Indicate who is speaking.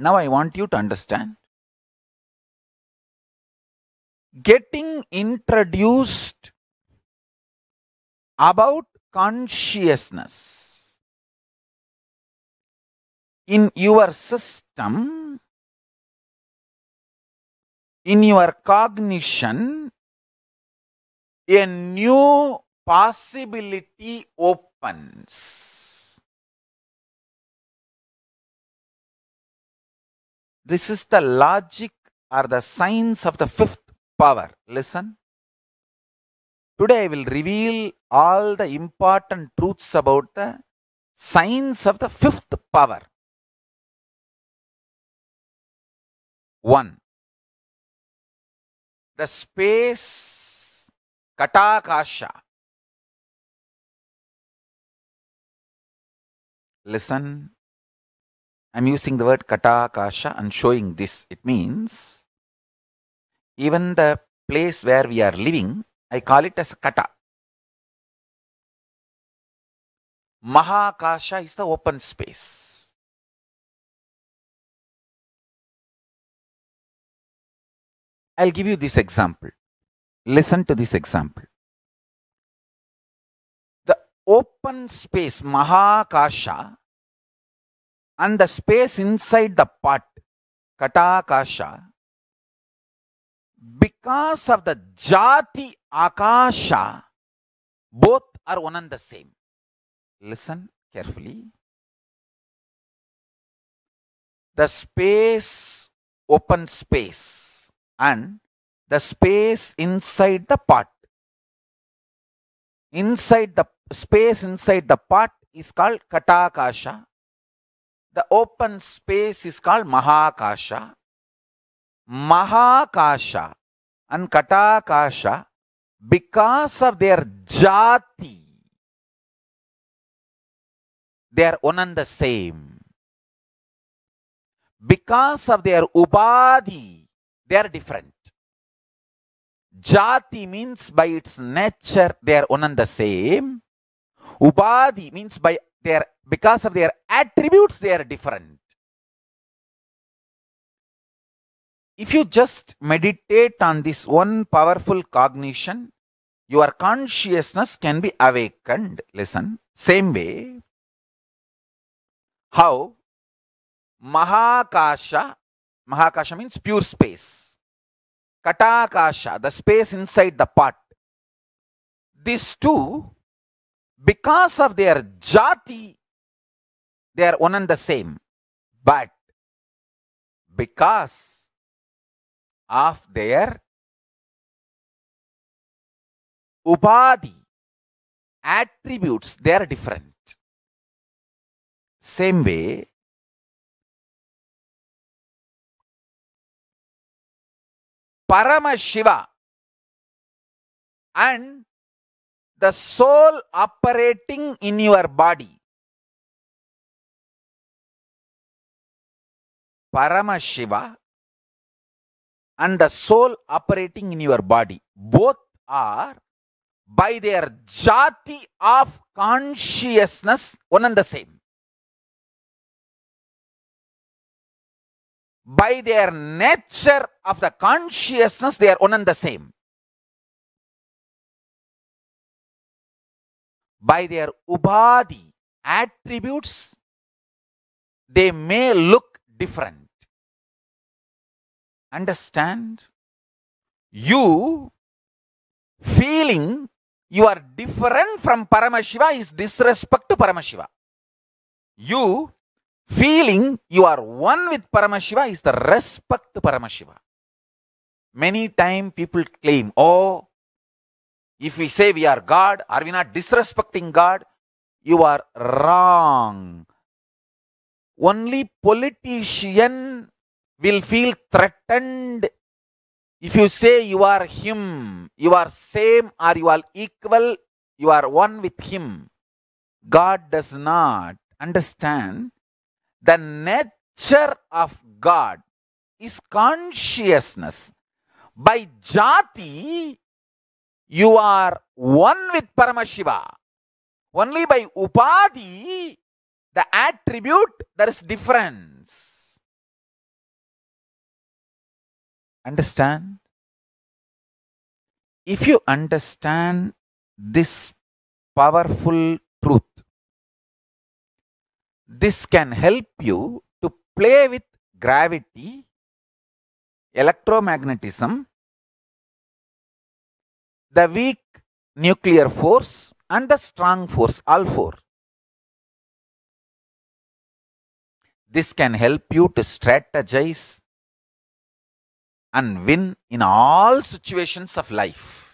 Speaker 1: Now I want you to understand.
Speaker 2: Getting introduced about consciousness in your system, in your cognition, a new possibility opens. This is the logic or the science of the fifth power. Listen.
Speaker 1: Today I will reveal all the important truths about the science
Speaker 2: of the fifth power. 1. The space katakasha. Listen I'm using the word kata kasha and showing this. It means even the place where we are living, I call it as kata. Mahakasha is the open space. I'll give you this example. Listen to this example. The open space, Mahakasha,
Speaker 1: and the space inside the pot, katakasha, because of the jati akasha, both are one
Speaker 2: and the same. Listen carefully. The space, open
Speaker 1: space, and the space inside the pot. Inside the space inside the pot is called katakasha the open space is called Mahakasha. Mahakasha and Katakasha, because of their jati, they are one and the same. Because of their ubadi, they are different. Jati means by its nature they are one and the same. Ubadi means by their because of their attributes they are different if you just meditate on this one powerful cognition your consciousness can be awakened listen same way how mahakasha mahakasha means pure space katakasha the space inside the pot these two because of their jati
Speaker 2: they are one and the same. But because of their ubadi attributes, they are different. Same way, Paramashiva and the soul operating in your body Paramashiva and the soul operating in your body. Both are
Speaker 1: by their jati of consciousness one and the same.
Speaker 2: By their nature of the consciousness, they are one and the same. By their ubadi attributes, they may look different understand you feeling
Speaker 1: you are different from Paramashiva is disrespect to Paramashiva. You feeling you are one with Paramashiva is the respect to Paramashiva. Many time people claim, oh, if we say we are God, are we not disrespecting God? You are wrong. Only politician will feel threatened if you say you are Him, you are same or you are equal, you are one with Him. God does not understand the nature of God is consciousness. By jati, you are one with Paramashiva. Only by upadi the
Speaker 2: attribute, there is difference. Understand? If you understand this powerful truth,
Speaker 1: this can help you to play with gravity,
Speaker 2: electromagnetism, the weak nuclear force and the strong force, all four.
Speaker 1: This can help you to strategize
Speaker 2: and win in all situations of life.